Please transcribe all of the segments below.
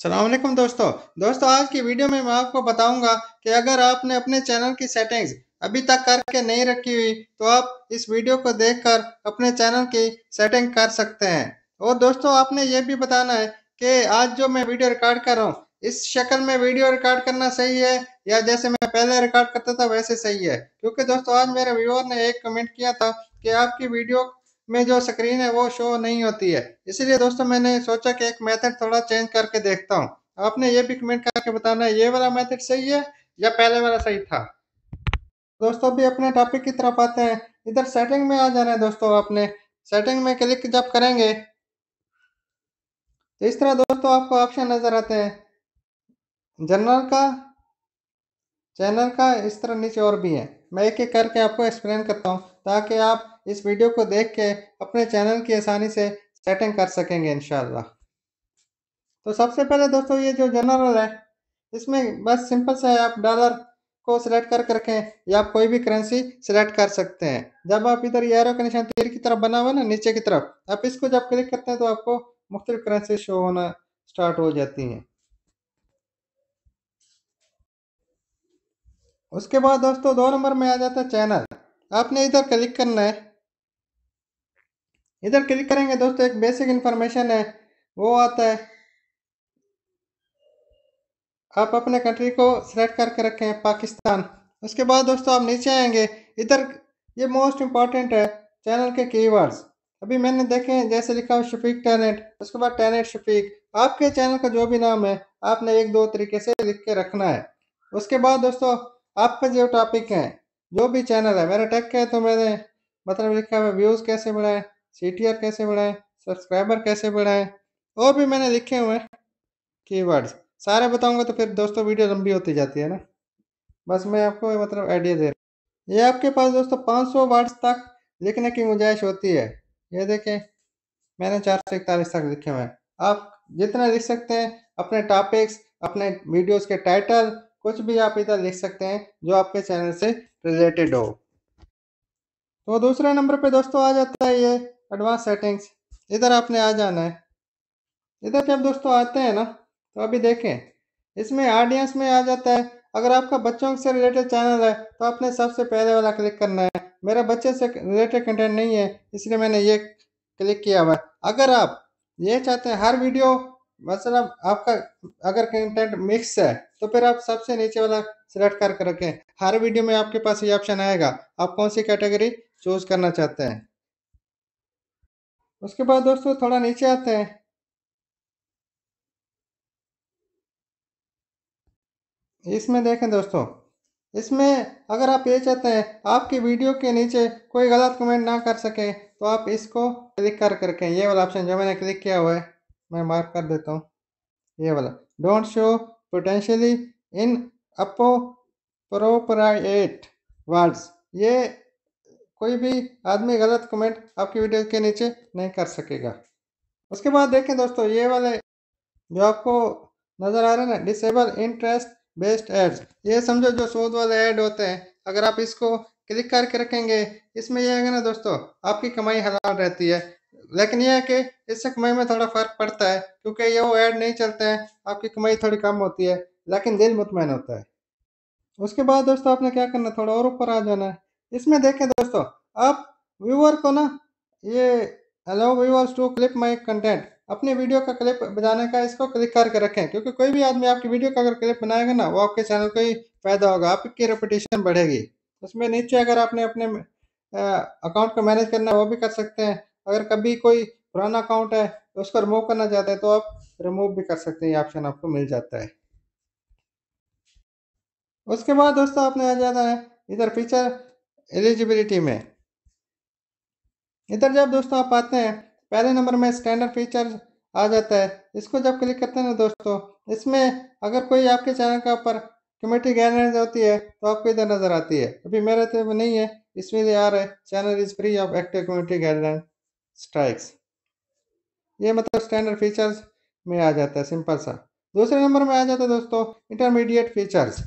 सलामकुम दोस्तों दोस्तों आज की वीडियो में मैं आपको बताऊंगा कि अगर आपने अपने चैनल की सेटिंग्स अभी तक करके नहीं रखी हुई तो आप इस वीडियो को देखकर अपने चैनल की सेटिंग कर सकते हैं और दोस्तों आपने ये भी बताना है कि आज जो मैं वीडियो रिकॉर्ड कर रहा हूँ इस शक्ल में वीडियो रिकॉर्ड करना सही है या जैसे मैं पहले रिकॉर्ड करता था वैसे सही है क्योंकि दोस्तों आज मेरे व्यूअर ने एक कमेंट किया था कि आपकी वीडियो में जो स्क्रीन है वो शो नहीं होती है इसलिए दोस्तों मैंने सोचा कि एक मेथड थोड़ा चेंज करके देखता हूँ आपने ये भी कमेंट करके बताना है ये वाला मेथड सही है या पहले वाला सही था दोस्तों अभी अपने टॉपिक की तरफ आते हैं इधर सेटिंग में आ जाना है दोस्तों आपने सेटिंग में क्लिक जब करेंगे तो इस तरह दोस्तों आपको ऑप्शन नज़र आते हैं जनरल का चैनल का इस तरह नीचे और भी है मैं एक एक करके आपको एक्सप्लेन करता हूँ ताकि आप इस वीडियो को देख के अपने चैनल की आसानी से सेटिंग कर सकेंगे इन तो सबसे पहले दोस्तों ये जो जनरल है इसमें बस सिंपल सा है आप डॉलर को सिलेक्ट कर रखें या आप कोई भी करेंसी सिलेक्ट कर सकते हैं जब आप इधर एयर का निशान तीर की तरफ बना हुआ ना नीचे की तरफ आप इसको जब क्लिक करते हैं तो आपको मुख्तलिफ करेंसी शो होना स्टार्ट हो जाती हैं उसके बाद दोस्तों दो नंबर में आ जाता है चैनल आपने इधर क्लिक करना है इधर क्लिक करेंगे दोस्तों एक बेसिक इन्फॉर्मेशन है वो आता है आप अपने कंट्री को सिलेक्ट करके रखें पाकिस्तान उसके बाद दोस्तों आप नीचे आएंगे इधर ये मोस्ट इम्पॉर्टेंट है चैनल के कीवर्ड्स अभी मैंने देखे जैसे लिखा हुआ शफीक टैलेंट उसके बाद टैलेंट शफीक आपके चैनल का जो भी नाम है आपने एक दो तरीके से लिख के रखना है उसके बाद दोस्तों आपका जो टॉपिक है जो भी चैनल है मेरा टेक है तो मैंने मतलब लिखा हुआ व्यूज़ कैसे बढ़ाएं सी कैसे बढ़ाएं सब्सक्राइबर कैसे बढ़ाएं और भी मैंने लिखे हुए हैं कीवर्ड्स सारे बताऊंगा तो फिर दोस्तों वीडियो लंबी होती जाती है ना बस मैं आपको मतलब आइडिया दे रहा हूँ ये आपके पास दोस्तों सौ वर्ड्स तक लिखने की गुंजाइश होती है ये देखें मैंने चार सौ इकतालीस तक लिखे हुए हैं आप जितना लिख सकते हैं अपने टॉपिक्स अपने वीडियोज़ के टाइटल कुछ भी आप इधर लिख सकते हैं जो आपके चैनल से रिलेटेड हो तो दूसरे नंबर पे दोस्तों आ जाता है ये एडवांस सेटिंग्स इधर आपने आ जाना है इधर जब दोस्तों आते हैं ना तो अभी देखें इसमें ऑडियंस में आ जाता है अगर आपका बच्चों से रिलेटेड चैनल है तो आपने सबसे पहले वाला क्लिक करना है मेरा बच्चे से रिलेटेड कंटेंट नहीं है इसलिए मैंने ये क्लिक किया हुआ है अगर आप ये चाहते हैं हर वीडियो मतलब आपका अगर कंटेंट मिक्स है तो फिर आप सबसे नीचे वाला सिलेक्ट करके रखें हर वीडियो में आपके पास ये ऑप्शन आएगा आप कौन सी कैटेगरी चूज करना चाहते हैं उसके बाद दोस्तों थोड़ा नीचे आते हैं इसमें देखें दोस्तों इसमें अगर आप ये चाहते हैं आपकी वीडियो के नीचे कोई गलत कमेंट ना कर सके तो आप इसको क्लिक कर करके ये वाला ऑप्शन जो मैंने क्लिक किया हुआ है मैं मार्क कर देता हूँ ये वाला don't show potentially inappropriate words ये कोई भी आदमी गलत कमेंट आपकी वीडियो के नीचे नहीं कर सकेगा उसके बाद देखें दोस्तों ये वाले जो आपको नज़र आ रहे हैं ना डिसेबल इंटरेस्ट बेस्ड एड्स ये समझो जो सूद वाले ऐड होते हैं अगर आप इसको क्लिक करके रखेंगे इसमें यह है ना दोस्तों आपकी कमाई हलाल रहती है लेकिन यह है कि इससे कमाई में थोड़ा फर्क पड़ता है क्योंकि ये वो ऐड नहीं चलते हैं आपकी कमाई थोड़ी कम होती है लेकिन दिल मुतमिन होता है उसके बाद दोस्तों आपने क्या करना थोड़ा और ऊपर आ जाना है इसमें देखें दोस्तों आप व्यूअर को ना ये allow viewers to clip my content अपने वीडियो का क्लिप बनाने का इसको क्लिक करके रखें क्योंकि कोई भी आदमी आपकी वीडियो का अगर क्लिप बनाएगा ना वो आपके चैनल को ही फायदा होगा आपकी रेपुटेशन बढ़ेगी उसमें नीचे अगर आपने अपने अकाउंट को मैनेज करना है वो भी कर सकते हैं अगर कभी कोई पुराना अकाउंट है तो उसको रिमूव करना चाहते हैं तो आप रिमूव भी कर सकते हैं ये ऑप्शन आपको मिल जाता है उसके बाद दोस्तों आपने आ जाता है इधर फीचर एलिजिबिलिटी में इधर जब दोस्तों आप आते हैं पहले नंबर में स्टैंडर्ड फीचर आ जाता है इसको जब क्लिक करते हैं ना दोस्तों इसमें अगर कोई आपके चैनल के ऊपर कमेटी गाइडलाइंस होती है तो आपको इधर नज़र आती है अभी मेरे तो नहीं है इसमें आ रहा है channel is free of active community guideline strikes ये मतलब स्टैंडर्ड फीचर्स में आ जाता है सिंपल सा दूसरे नंबर में आ जाता है दोस्तों इंटरमीडिएट फीचर्स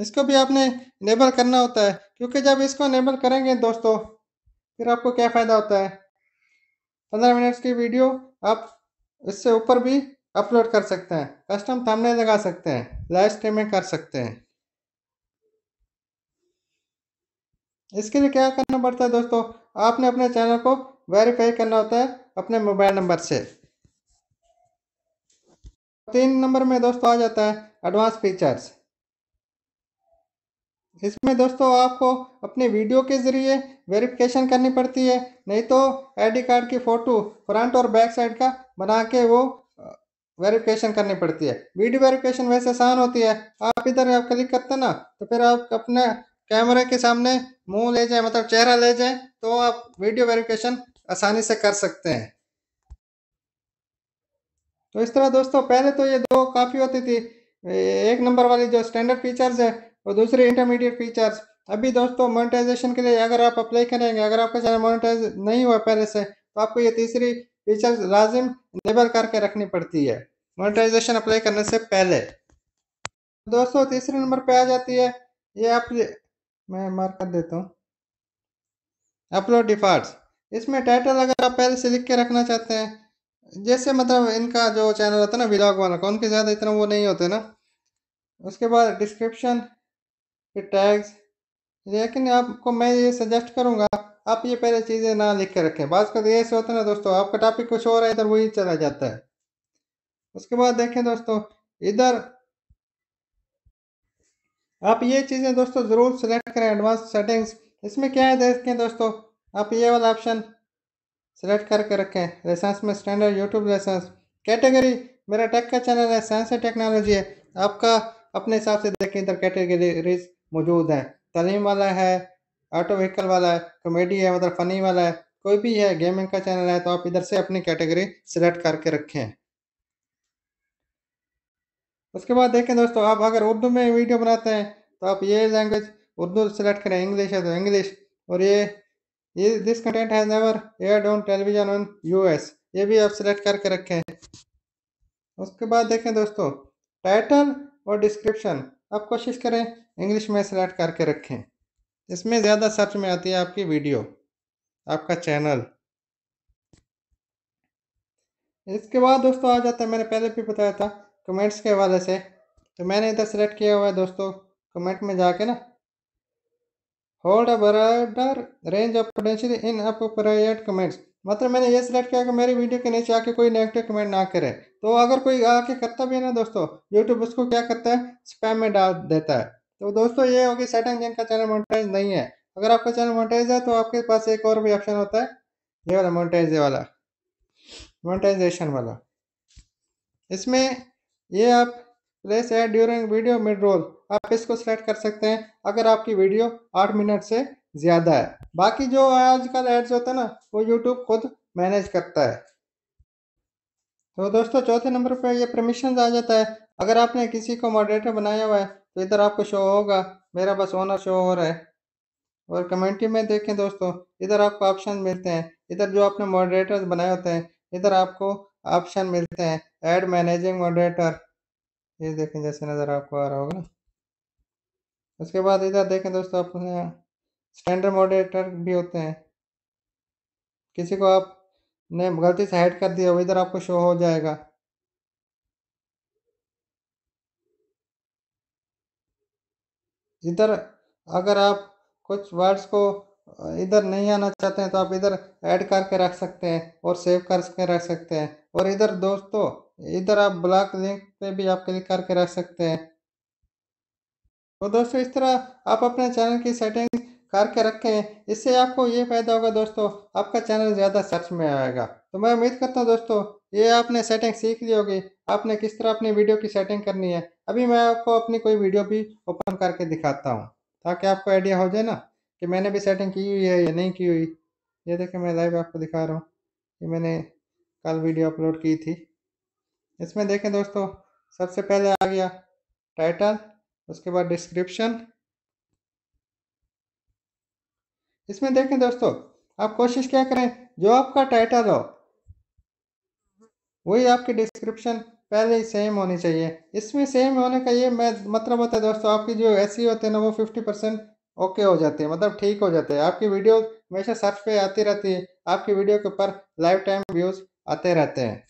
इसको भी आपने इनेबल करना होता है क्योंकि जब इसको इनेबल करेंगे दोस्तों फिर आपको क्या फ़ायदा होता है पंद्रह मिनट्स की वीडियो आप इससे ऊपर भी अपलोड कर सकते हैं कस्टम थामने लगा सकते हैं लाइव स्ट्रीमिंग कर सकते हैं इसके लिए क्या करना पड़ता है दोस्तों आपने अपने चैनल को वेरीफाई करना होता है अपने मोबाइल नंबर से तीन नंबर में दोस्तों आ जाता है एडवांस फीचर्स इसमें दोस्तों आपको अपने वीडियो के ज़रिए वेरिफिकेशन करनी पड़ती है नहीं तो आईडी कार्ड की फ़ोटो फ्रंट और बैक साइड का बना के वो वेरिफिकेशन करनी पड़ती है वीडियो वेरिफिकेशन वैसे आसान होती है आप इधर आप क्लिक करते ना तो फिर आप अपने कैमरे के सामने मुंह ले जाए मतलब चेहरा ले जाए तो आप वीडियो वेरिफिकेशन आसानी से कर सकते हैं तो इस तरह दोस्तों पहले तो ये दो काफ़ी होती थी एक नंबर वाली जो स्टैंडर्ड फीचर्स है और दूसरी इंटरमीडिएट फीचर्स अभी दोस्तों मोनेटाइजेशन के लिए अगर आप अप्लाई करेंगे अगर आपका चैनल मोनेटाइज नहीं हुआ पहले से तो आपको ये तीसरी फीचर्स लाजिम इनेबल करके रखनी पड़ती है मोनेटाइजेशन अप्लाई करने से पहले दोस्तों तीसरे नंबर पे आ जाती है ये आप मैं मार्क कर देता हूँ अपलोड डिफॉल्ट इसमें टाइटल अगर आप पहले से लिख के रखना चाहते हैं जैसे मतलब इनका जो चैनल होता है ना ब्लॉग वाला का उनके ज़्यादा इतना वो नहीं होते ना उसके बाद डिस्क्रिप्शन फिर टैग्स लेकिन आपको मैं ये सजेस्ट करूँगा आप ये पहले चीज़ें ना लिख के रखें बात कर ऐसे होता ना दोस्तों आपका टॉपिक कुछ और है इधर वही चला जाता है उसके बाद देखें दोस्तों इधर आप ये चीज़ें दोस्तों ज़रूर सेलेक्ट करें एडवांस सेटिंग्स इसमें क्या है देखें दोस्तों आप ये वाला ऑप्शन सेलेक्ट करके रखें लाइसेंस में स्टैंडर्ड यूट्यूब लाइसेंस कैटेगरी मेरा टेक का चैनल है साइंस एंड टेक्नोलॉजी है आपका अपने हिसाब से देखें इधर कैटेगरीज मौजूद हैं तलीम वाला है ऑटो व्हीकल वाला है कॉमेडी है मतलब फ़नी वाला है कोई भी है गेमिंग का चैनल है तो आप इधर से अपनी कैटेगरी सेलेक्ट करके रखें उसके बाद देखें दोस्तों आप अगर उर्दू में वीडियो बनाते हैं तो आप ये लैंग्वेज उर्दू सेलेक्ट करें इंग्लिश है तो इंग्लिश और ये ये this content has never aired on television on US ये भी आप सिलेक्ट करके रखें उसके बाद देखें दोस्तों टाइटल और डिस्क्रिप्शन आप कोशिश करें इंग्लिश में सिलेक्ट करके रखें इसमें ज़्यादा सर्च में आती है आपकी वीडियो आपका चैनल इसके बाद दोस्तों आ जाता है मैंने पहले भी बताया था कमेंट्स के हवाले से तो मैंने इधर सेलेक्ट किया हुआ है दोस्तों कमेंट में जाके ना hold a broader range of potential inappropriate comments मतलब मैंने ये सिलेक्ट किया कि मेरी वीडियो के नीचे आके कोई नेगेटिव कमेंट ना करे तो अगर कोई आके करता भी है ना दोस्तों यूट्यूब उसको क्या करता है स्पैम में डाल देता है तो दोस्तों ये होगी सेटिंग जिनका चैनल मोनिटाइज नहीं है अगर आपका चैनल मोनिटाइज है तो आपके पास एक और भी ऑप्शन होता है ये वाला मोनिटाइज वाला मोनिटाइजेशन वाला इसमें ये आप place ad during video mid roll आप इसको सेलेक्ट कर सकते हैं अगर आपकी वीडियो आठ मिनट से ज़्यादा है बाकी जो आजकल एड्स होता है ना वो यूट्यूब खुद मैनेज करता है तो दोस्तों चौथे नंबर पर ये परमिशन आ जाता है अगर आपने किसी को मॉडरेटर बनाया हुआ है तो इधर आपको शो होगा मेरा बस ओनर शो हो रहा है और कमेंट्री में देखें दोस्तों इधर आपको ऑप्शन मिलते हैं इधर जो आपने मॉडरेटर बनाए होते हैं इधर आपको ऑप्शन मिलते हैं ऐड मैनेजिंग मॉडरेटर ये देखें जैसे नज़र आपको आ रहा होगा ना उसके बाद इधर देखें दोस्तों अपने स्टैंडर्ड मॉडरेटर भी होते हैं किसी को आप ने गलती से हाइड कर दिया हो इधर आपको शो हो जाएगा इधर अगर आप कुछ वर्ड्स को इधर नहीं आना चाहते हैं तो आप इधर ऐड करके रख सकते हैं और सेव करके रख सकते हैं और इधर दोस्तों इधर आप ब्लॉक लिंक पे भी आप क्लिक करके रख सकते हैं तो दोस्तों इस तरह आप अपने चैनल की सेटिंग करके रखें इससे आपको ये फायदा होगा दोस्तों आपका चैनल ज़्यादा सर्च में आएगा तो मैं उम्मीद करता हूँ दोस्तों ये आपने सेटिंग सीख ली होगी आपने किस तरह अपनी वीडियो की सेटिंग करनी है अभी मैं आपको अपनी कोई वीडियो भी ओपन करके दिखाता हूँ ताकि आपको आइडिया हो जाए ना कि मैंने भी सेटिंग की हुई है या नहीं की हुई ये देखें मैं लाइव आपको दिखा रहा हूँ कि मैंने कल वीडियो अपलोड की थी इसमें देखें दोस्तों सबसे पहले आ गया टाइटल उसके बाद डिस्क्रिप्शन इसमें देखें दोस्तों आप कोशिश क्या करें जो आपका टाइटल हो वही आपकी डिस्क्रिप्शन पहले ही सेम होनी चाहिए इसमें सेम होने का ये मैं मतलब होता है दोस्तों आपकी जो एस होते हैं ना वो फिफ्टी परसेंट ओके हो जाते हैं मतलब ठीक हो जाते हैं आपकी वीडियो हमेशा सर्च पे आती रहती है आपकी वीडियो के ऊपर लाइव टाइम व्यूज आते रहते हैं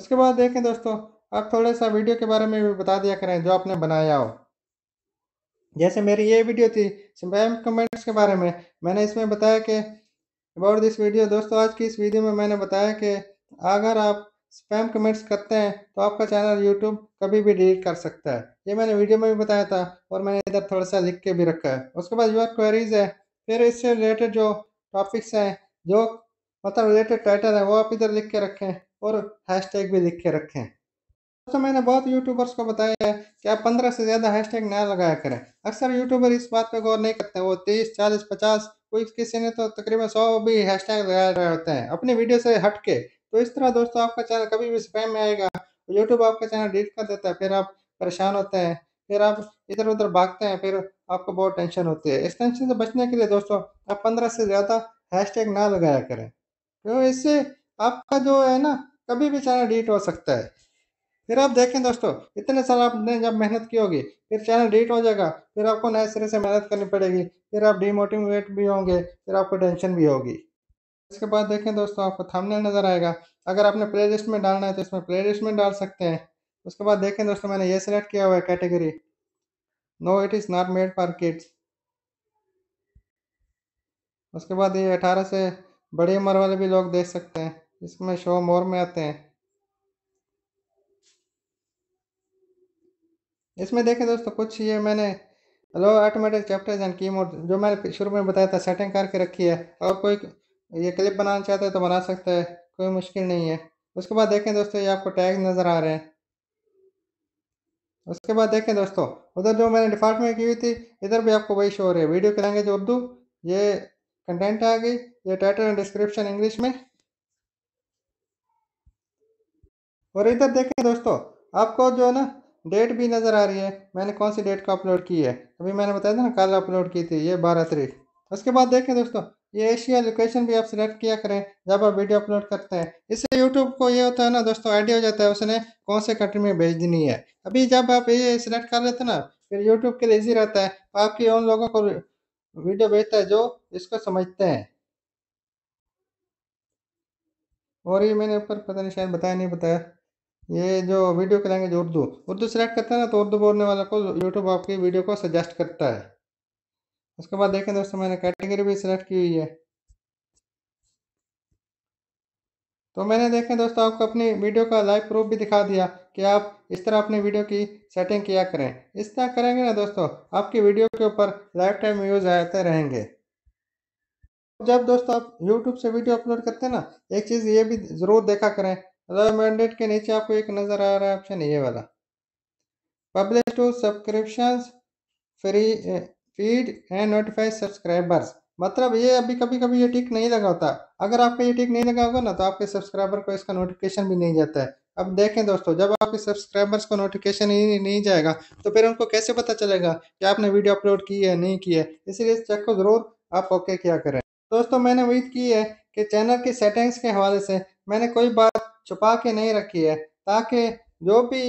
उसके बाद देखें दोस्तों आप थोड़ा सा वीडियो के बारे में भी बता दिया करें जो आपने बनाया हो जैसे मेरी ये वीडियो थी स्पैम कमेंट्स के बारे में मैंने इसमें बताया कि अबाउट दिस वीडियो दोस्तों आज की इस वीडियो में मैंने बताया कि अगर आप स्पैम कमेंट्स करते हैं तो आपका चैनल यूट्यूब कभी भी डिलीट कर सकता है ये मैंने वीडियो में भी बताया था और मैंने इधर थोड़ा सा लिख के भी रखा है उसके बाद यूर क्वेरीज है फिर इससे रिलेटेड जो टॉपिक्स हैं जो मतलब रिलेटेड टाइटल है वो आप इधर लिख के रखें और हैश भी लिख के रखें दोस्तों मैंने बहुत यूट्यूबर्स को बताया है कि आप पंद्रह से ज़्यादा हैशटैग ना लगाया करें अक्सर यूट्यूबर इस बात पर गौर नहीं करते वो तीस चालीस पचास कोई किसी ने तो तकरीबन सौ भी हैशटैग लगा रहे होते हैं अपनी वीडियो से हट के तो इस तरह दोस्तों आपका चैनल कभी भी स्पैम में आएगा यूट्यूब आपका चैनल डिलीट कर देता है फिर आप परेशान होते हैं फिर आप इधर उधर भागते हैं फिर आपको बहुत टेंशन होती है इस टेंशन से बचने के लिए दोस्तों आप पंद्रह से ज़्यादा हैशटैग ना लगाया करें क्यों तो इससे आपका जो है ना कभी भी चैनल डिलीट हो सकता है फिर आप देखें दोस्तों इतने साल आपने जब मेहनत की होगी फिर चैनल डिलीट हो जाएगा फिर आपको नए सिरे से मेहनत करनी पड़ेगी फिर आप डिमोटिवेट भी होंगे फिर आपको टेंशन भी होगी इसके बाद देखें दोस्तों आपको थंबनेल नज़र आएगा अगर आपने प्ले लिस्ट में डालना है तो इसमें प्ले लिस्ट में डाल सकते हैं उसके बाद देखें दोस्तों मैंने ये सिलेक्ट किया हुआ है category no it is not made for kids उसके बाद ये अठारह से बड़ी उम्र वाले भी लोग देख सकते हैं इसमें शो मोर में आते हैं इसमें देखें दोस्तों कुछ ये मैंने allow automatic chapter and key moments जो मैंने शुरू में बताया था सेटिंग करके रखी है और कोई ये क्लिप बनाना चाहता है तो बना सकता है कोई मुश्किल नहीं है उसके बाद देखें दोस्तों ये आपको टैग नज़र आ रहे हैं उसके बाद देखें दोस्तों उधर जो मैंने डिफॉल्ट में की हुई थी इधर भी आपको वही शो हो रही है वीडियो की लैंग्वेज उर्दू ये कंटेंट आ गई ये टाइटल एंड डिस्क्रिप्शन इंग्लिश में और इधर देखें दोस्तों आपको जो है ना डेट भी नज़र आ रही है मैंने कौन सी डेट को अपलोड की है अभी मैंने बताया था ना कल अपलोड की थी ये बारह तारीख उसके बाद देखें दोस्तों ये एशिया लोकेशन भी आप सिलेक्ट किया करें जब आप वीडियो अपलोड करते हैं इससे यूट्यूब को ये होता है ना दोस्तों आइडिया हो जाता है उसने कौन से कंट्री में भेजनी है अभी जब आप ये सिलेक्ट कर लेते ना फिर यूट्यूब के लिए ईजी रहता है तो आपकी उन लोगों को वीडियो भेजता है जो इसको समझते हैं और ये मैंने ऊपर पता नहीं शायद बताया नहीं बताया ये जो वीडियो कहलाएंगे जो उर्दू उर्दू सेलेक्ट करते हैं ना तो उर्दू बोलने वाला को यूट्यूब आपकी वीडियो को सजेस्ट करता है उसके बाद देखें दोस्तों मैंने कैटेगरी भी सिलेक्ट की हुई है तो मैंने देखें दोस्तों आपको अपनी वीडियो का लाइव प्रूफ भी दिखा दिया कि आप इस तरह अपनी वीडियो की सेटिंग किया करें इस तरह करेंगे ना दोस्तों आपकी वीडियो के ऊपर लाइफ टाइम व्यूज आते रहेंगे जब दोस्तों आप यूट्यूब से वीडियो अपलोड करते हैं ना एक चीज़ ये भी ज़रूर देखा करें अदर मैंडेट के नीचे आपको एक नज़र आ रहा है ऑप्शन ये वाला publish to subscription free feed and notified subscribers मतलब ये अभी कभी कभी ये टिक नहीं लगा होता अगर आपका ये टिक नहीं लगा होगा ना तो आपके सब्सक्राइबर को इसका नोटिफिकेशन भी नहीं जाता है अब देखें दोस्तों जब आपके सब्सक्राइबर्स को नोटिफिकेशन ही नहीं जाएगा तो फिर उनको कैसे पता चलेगा कि आपने वीडियो अपलोड की है नहीं की है इसीलिए इस चेक को ज़रूर आप ओके क्या करें दोस्तों मैंने उम्मीद की है कि चैनल की सेटिंग्स के हवाले से मैंने कोई बात छुपा के नहीं रखी है ताकि जो भी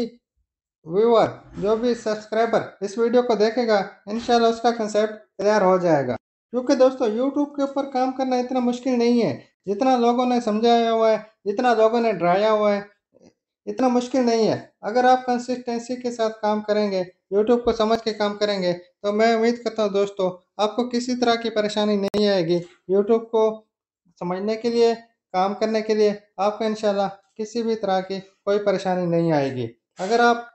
व्यूअर जो भी सब्सक्राइबर इस वीडियो को देखेगा इनशाला उसका कंसेप्ट तैयार हो जाएगा क्योंकि दोस्तों यूट्यूब के ऊपर काम करना इतना मुश्किल नहीं है जितना लोगों ने समझाया हुआ है जितना लोगों ने डराया हुआ है इतना मुश्किल नहीं है अगर आप कंसिस्टेंसी के साथ काम करेंगे यूट्यूब को समझ के काम करेंगे तो मैं उम्मीद करता हूँ दोस्तों आपको किसी तरह की परेशानी नहीं आएगी यूट्यूब को समझने के लिए काम करने के लिए आपको इनशाला किसी भी तरह की कोई परेशानी नहीं आएगी अगर आप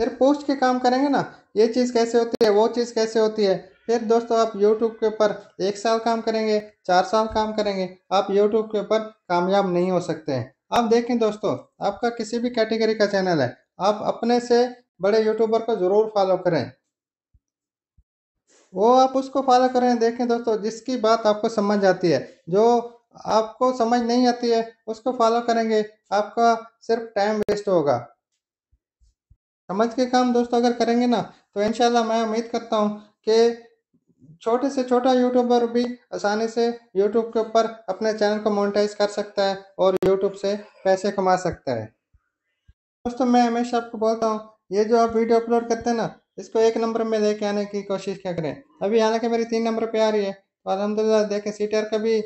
फिर पोस्ट के काम करेंगे ना ये चीज़ कैसे होती है वो चीज़ कैसे होती है फिर दोस्तों आप यूट्यूब के ऊपर एक साल काम करेंगे चार साल काम करेंगे आप यूट्यूब के ऊपर कामयाब नहीं हो सकते हैं आप देखें दोस्तों आपका किसी भी कैटेगरी का चैनल है आप अपने से बड़े यूट्यूबर को ज़रूर फॉलो करें वो आप उसको फॉलो करें देखें दोस्तों जिसकी बात आपको समझ आती है जो आपको समझ नहीं आती है उसको फॉलो करेंगे आपका सिर्फ टाइम वेस्ट होगा समझ के काम दोस्तों अगर करेंगे ना तो इनशाला मैं उम्मीद करता हूँ कि छोटे से छोटा यूट्यूबर भी आसानी से यूट्यूब के ऊपर अपने चैनल को मोनिटाइज कर सकता है और यूट्यूब से पैसे कमा सकता है दोस्तों मैं हमेशा आपको बोलता हूँ ये जो आप वीडियो अपलोड करते हैं ना इसको एक नंबर में लेके आने की कोशिश क्या करें अभी हालांकि मेरी तीन नंबर पे आ रही है तो अलहमदिल्ला देखें सी का भी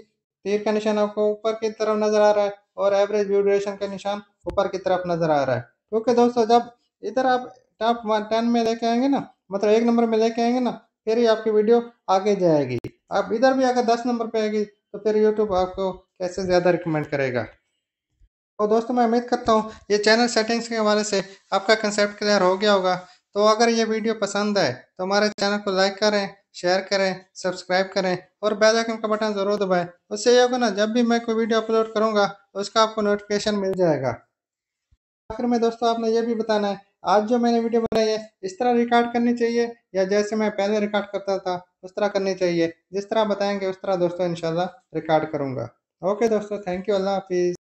तीर का निशान आपको ऊपर की तरफ नजर आ रहा है और एवरेज व्यू ड्यूरेशन का निशान ऊपर की तरफ नजर आ रहा है क्योंकि दोस्तों जब इधर आप टॉप टेन में लेके आएंगे ना मतलब एक नंबर में लेके आएंगे ना फिर ही आपकी वीडियो आगे जाएगी आप इधर भी अगर दस नंबर पे आएगी तो फिर यूट्यूब आपको कैसे ज़्यादा रिकमेंड करेगा तो दोस्तों मैं उम्मीद करता हूँ ये चैनल सेटिंग्स के हवाले से आपका कंसेप्ट क्लियर हो गया होगा तो अगर ये वीडियो पसंद आए तो हमारे चैनल को लाइक करें शेयर करें सब्सक्राइब करें और बेल आइकन का बटन ज़रूर दबाएं उससे ये होगा ना जब भी मैं कोई वीडियो अपलोड करूंगा उसका आपको नोटिफिकेशन मिल जाएगा आखिर में दोस्तों आपने ये भी बताना है आज जो मैंने वीडियो बनाई है इस तरह रिकॉर्ड करनी चाहिए या जैसे मैं पहले रिकॉर्ड करता था उस तरह करनी चाहिए जिस तरह बताएंगे उस तरह दोस्तों इनशाला रिकॉर्ड करूँगा ओके दोस्तों थैंक यू अल्लाह हाफिज़